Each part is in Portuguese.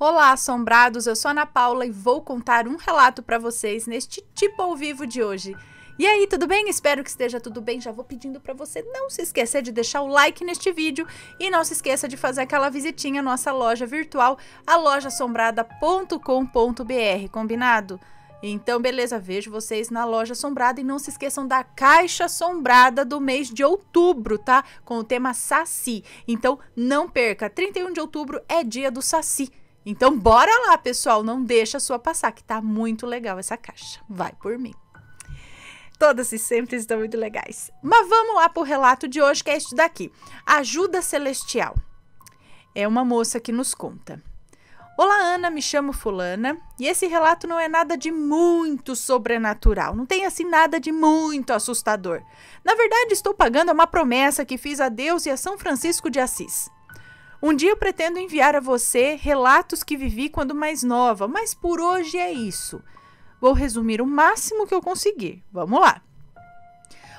Olá, assombrados! Eu sou a Ana Paula e vou contar um relato para vocês neste Tipo ao Vivo de hoje. E aí, tudo bem? Espero que esteja tudo bem. Já vou pedindo para você não se esquecer de deixar o like neste vídeo e não se esqueça de fazer aquela visitinha à nossa loja virtual, a lojasombrada.com.br, combinado? Então, beleza, vejo vocês na Loja Assombrada e não se esqueçam da Caixa Assombrada do mês de outubro, tá? Com o tema Saci. Então, não perca, 31 de outubro é dia do Saci. Então bora lá, pessoal, não deixa a sua passar, que tá muito legal essa caixa. Vai por mim. Todas e sempre estão muito legais. Mas vamos lá pro relato de hoje, que é este daqui. Ajuda Celestial. É uma moça que nos conta. Olá, Ana, me chamo Fulana e esse relato não é nada de muito sobrenatural, não tem assim nada de muito assustador. Na verdade, estou pagando uma promessa que fiz a Deus e a São Francisco de Assis. Um dia eu pretendo enviar a você relatos que vivi quando mais nova, mas por hoje é isso. Vou resumir o máximo que eu conseguir. Vamos lá!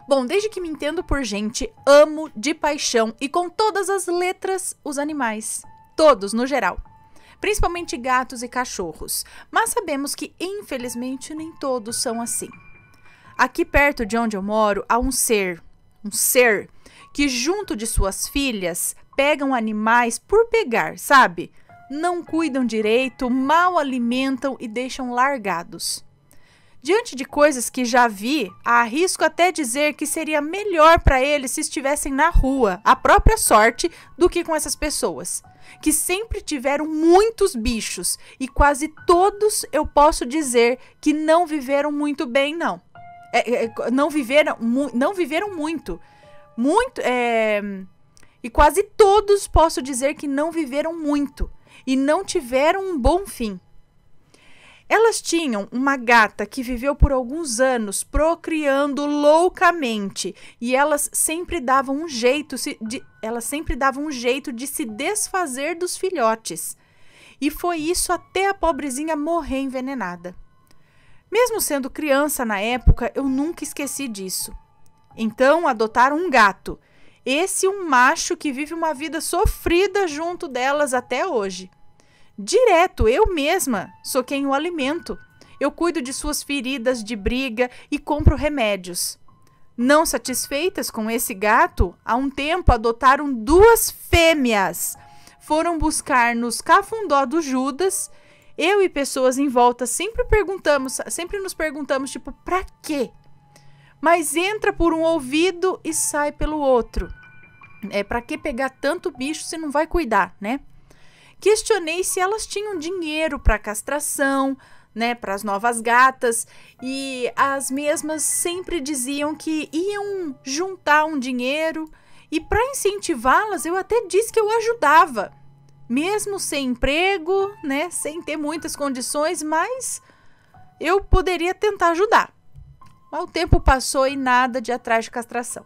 Bom, desde que me entendo por gente, amo de paixão e com todas as letras os animais. Todos, no geral. Principalmente gatos e cachorros. Mas sabemos que, infelizmente, nem todos são assim. Aqui perto de onde eu moro há um ser, um ser que, junto de suas filhas, pegam animais por pegar, sabe? Não cuidam direito, mal alimentam e deixam largados. Diante de coisas que já vi, arrisco até dizer que seria melhor para eles se estivessem na rua, à própria sorte, do que com essas pessoas, que sempre tiveram muitos bichos e quase todos eu posso dizer que não viveram muito bem, não. É, é, não, viveram, não viveram muito. Muito. É... E quase todos posso dizer que não viveram muito e não tiveram um bom fim. Elas tinham uma gata que viveu por alguns anos procriando loucamente e elas sempre davam um jeito de, elas sempre davam um jeito de se desfazer dos filhotes. E foi isso até a pobrezinha morrer envenenada. Mesmo sendo criança na época, eu nunca esqueci disso. Então adotaram um gato. Esse um macho que vive uma vida sofrida junto delas até hoje. Direto, eu mesma sou quem o alimento. Eu cuido de suas feridas de briga e compro remédios. Não satisfeitas com esse gato, há um tempo adotaram duas fêmeas. Foram buscar nos Cafundó do Judas. Eu e pessoas em volta sempre perguntamos, sempre nos perguntamos tipo, pra quê? mas entra por um ouvido e sai pelo outro. É para que pegar tanto bicho se não vai cuidar, né? Questionei se elas tinham dinheiro para castração, né, para as novas gatas, e as mesmas sempre diziam que iam juntar um dinheiro, e para incentivá-las eu até disse que eu ajudava, mesmo sem emprego, né, sem ter muitas condições, mas eu poderia tentar ajudar. Mas o tempo passou e nada de atrás de castração.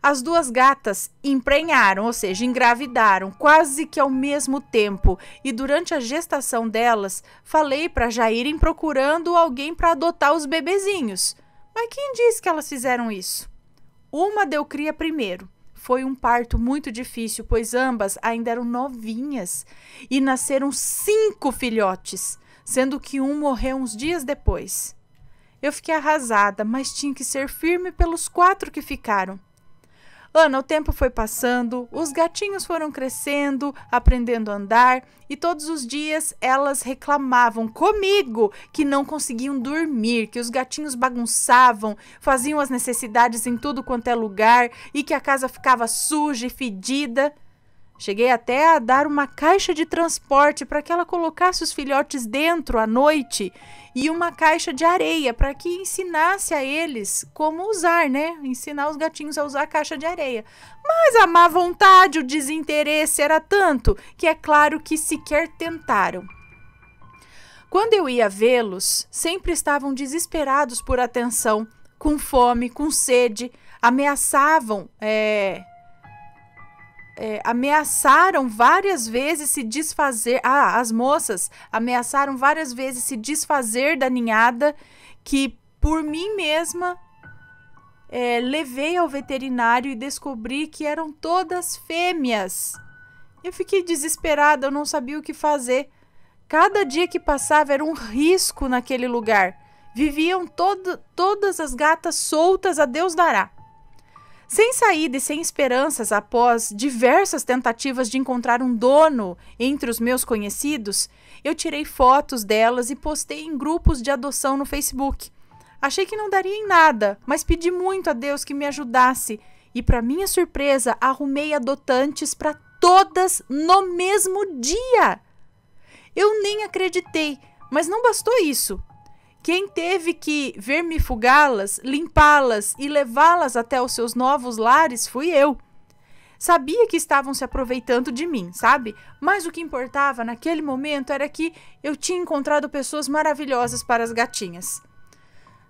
As duas gatas emprenharam, ou seja, engravidaram quase que ao mesmo tempo, e durante a gestação delas, falei para já irem procurando alguém para adotar os bebezinhos. Mas quem disse que elas fizeram isso? Uma deu cria primeiro. Foi um parto muito difícil, pois ambas ainda eram novinhas e nasceram cinco filhotes, sendo que um morreu uns dias depois. Eu fiquei arrasada, mas tinha que ser firme pelos quatro que ficaram. Ana, o tempo foi passando, os gatinhos foram crescendo, aprendendo a andar, e todos os dias elas reclamavam comigo que não conseguiam dormir, que os gatinhos bagunçavam, faziam as necessidades em tudo quanto é lugar e que a casa ficava suja e fedida. Cheguei até a dar uma caixa de transporte para que ela colocasse os filhotes dentro à noite e uma caixa de areia para que ensinasse a eles como usar, né? Ensinar os gatinhos a usar a caixa de areia. Mas a má vontade, o desinteresse era tanto que é claro que sequer tentaram. Quando eu ia vê-los, sempre estavam desesperados por atenção, com fome, com sede, ameaçavam é, é, ameaçaram várias vezes se desfazer. Ah, as moças ameaçaram várias vezes se desfazer da ninhada que por mim mesma é, levei ao veterinário e descobri que eram todas fêmeas. Eu fiquei desesperada, eu não sabia o que fazer. Cada dia que passava era um risco naquele lugar. Viviam todo, todas as gatas soltas a Deus dará. Sem saída e sem esperanças após diversas tentativas de encontrar um dono entre os meus conhecidos, eu tirei fotos delas e postei em grupos de adoção no Facebook. Achei que não daria em nada, mas pedi muito a Deus que me ajudasse e, para minha surpresa, arrumei adotantes para todas no mesmo dia. Eu nem acreditei, mas não bastou isso. Quem teve que vermifugá-las, limpá-las e levá-las até os seus novos lares fui eu. Sabia que estavam se aproveitando de mim, sabe? Mas o que importava naquele momento era que eu tinha encontrado pessoas maravilhosas para as gatinhas.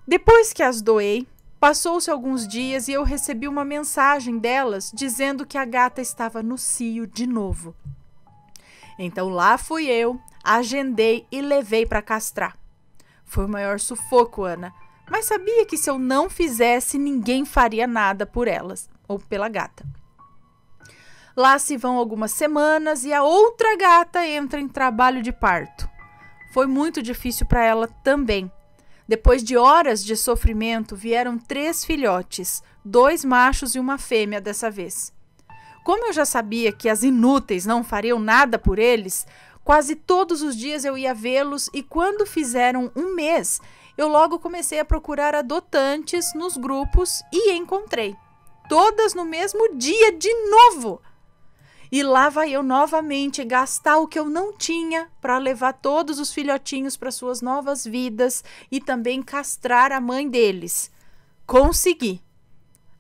Depois que as doei, passou-se alguns dias e eu recebi uma mensagem delas dizendo que a gata estava no cio de novo. Então lá fui eu, agendei e levei para castrar. Foi o maior sufoco, Ana. Mas sabia que se eu não fizesse, ninguém faria nada por elas ou pela gata. Lá se vão algumas semanas e a outra gata entra em trabalho de parto. Foi muito difícil para ela também. Depois de horas de sofrimento, vieram três filhotes, dois machos e uma fêmea dessa vez. Como eu já sabia que as inúteis não fariam nada por eles, Quase todos os dias eu ia vê-los e quando fizeram um mês, eu logo comecei a procurar adotantes nos grupos e encontrei. Todas no mesmo dia de novo. E lá vai eu novamente gastar o que eu não tinha para levar todos os filhotinhos para suas novas vidas e também castrar a mãe deles. Consegui.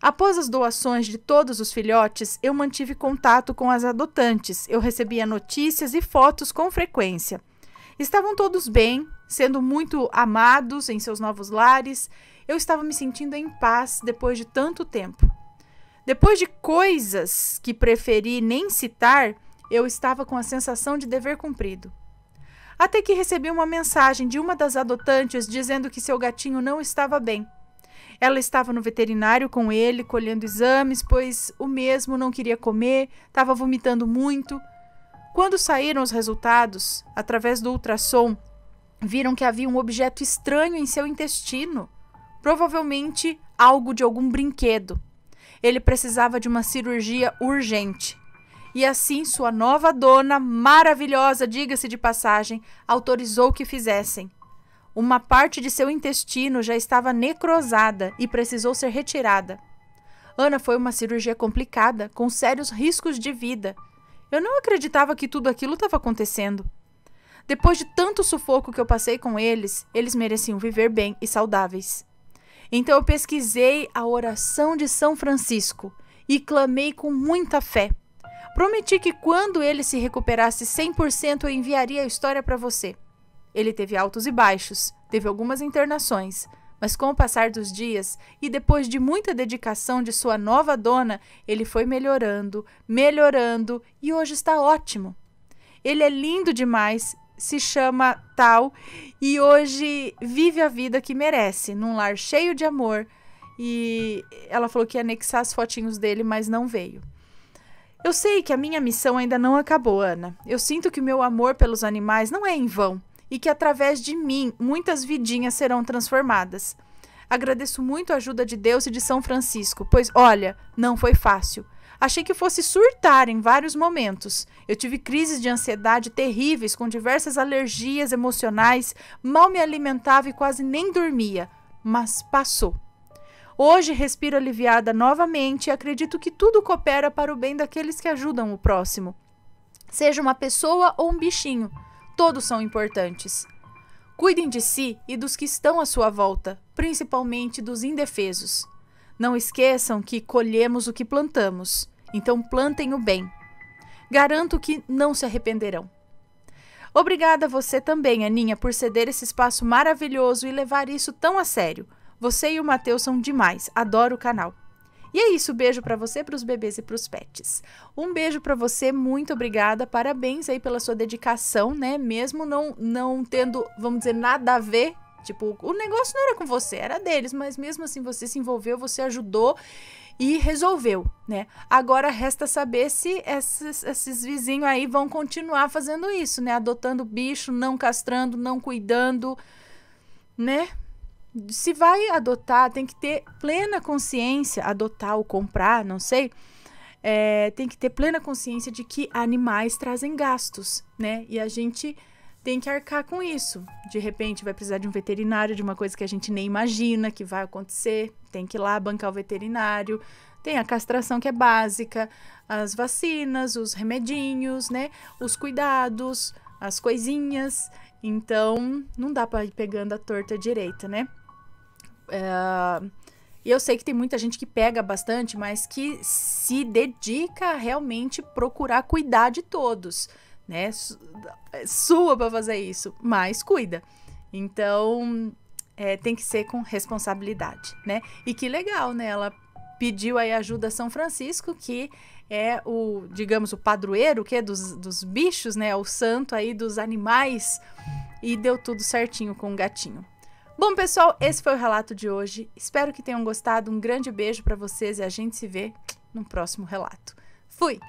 Após as doações de todos os filhotes, eu mantive contato com as adotantes. Eu recebia notícias e fotos com frequência. Estavam todos bem, sendo muito amados em seus novos lares. Eu estava me sentindo em paz depois de tanto tempo. Depois de coisas que preferi nem citar, eu estava com a sensação de dever cumprido. Até que recebi uma mensagem de uma das adotantes dizendo que seu gatinho não estava bem ela estava no veterinário com ele, colhendo exames, pois o mesmo não queria comer, estava vomitando muito. Quando saíram os resultados, através do ultrassom, viram que havia um objeto estranho em seu intestino provavelmente algo de algum brinquedo. Ele precisava de uma cirurgia urgente. E assim sua nova dona, maravilhosa, diga-se de passagem, autorizou que fizessem. Uma parte de seu intestino já estava necrosada e precisou ser retirada. Ana foi uma cirurgia complicada, com sérios riscos de vida. Eu não acreditava que tudo aquilo estava acontecendo. Depois de tanto sufoco que eu passei com eles, eles mereciam viver bem e saudáveis. Então eu pesquisei a oração de São Francisco e clamei com muita fé. Prometi que quando ele se recuperasse 100%, eu enviaria a história para você. Ele teve altos e baixos, teve algumas internações, mas com o passar dos dias e depois de muita dedicação de sua nova dona, ele foi melhorando, melhorando e hoje está ótimo. Ele é lindo demais, se chama Tal e hoje vive a vida que merece, num lar cheio de amor. E ela falou que ia anexar as fotinhos dele, mas não veio. Eu sei que a minha missão ainda não acabou, Ana. Eu sinto que o meu amor pelos animais não é em vão e que através de mim muitas vidinhas serão transformadas. Agradeço muito a ajuda de Deus e de São Francisco, pois olha, não foi fácil. Achei que fosse surtar em vários momentos. Eu tive crises de ansiedade terríveis, com diversas alergias emocionais, mal me alimentava e quase nem dormia, mas passou. Hoje respiro aliviada novamente e acredito que tudo coopera para o bem daqueles que ajudam o próximo. Seja uma pessoa ou um bichinho todos são importantes. Cuidem de si e dos que estão à sua volta, principalmente dos indefesos. Não esqueçam que colhemos o que plantamos, então plantem o bem. Garanto que não se arrependerão. Obrigada a você também, Aninha, por ceder esse espaço maravilhoso e levar isso tão a sério. Você e o Matheus são demais, adoro o canal. E é isso, beijo para você, para os bebês e para os pets. Um beijo para você, muito obrigada, parabéns aí pela sua dedicação, né? Mesmo não não tendo, vamos dizer, nada a ver Tipo, o negócio não era com você, era deles, mas mesmo assim você se envolveu, você ajudou e resolveu, né? Agora resta saber se esses, esses vizinhos aí vão continuar fazendo isso, né? Adotando bicho, não castrando, não cuidando, né? se vai adotar, tem que ter plena consciência, adotar ou comprar, não sei, é, tem que ter plena consciência de que animais trazem gastos, né? E a gente tem que arcar com isso. De repente vai precisar de um veterinário, de uma coisa que a gente nem imagina que vai acontecer, tem que ir lá bancar o veterinário. Tem a castração que é básica, as vacinas, os remedinhos, né? Os cuidados, as coisinhas. Então, não dá para ir pegando a torta direita, né? É, e eu sei que tem muita gente que pega bastante, mas que se dedica a realmente procurar cuidar de todos, né? Sua para fazer isso, mas cuida. Então, é, tem que ser com responsabilidade, né? E que legal, né? Ela pediu aí ajuda a São Francisco, que é o, digamos, o padroeiro, que é dos, dos bichos, né? O santo aí dos animais. E deu tudo certinho com o gatinho. Bom, pessoal, esse foi o relato de hoje. Espero que tenham gostado. Um grande beijo para vocês e a gente se vê no próximo relato. Fui!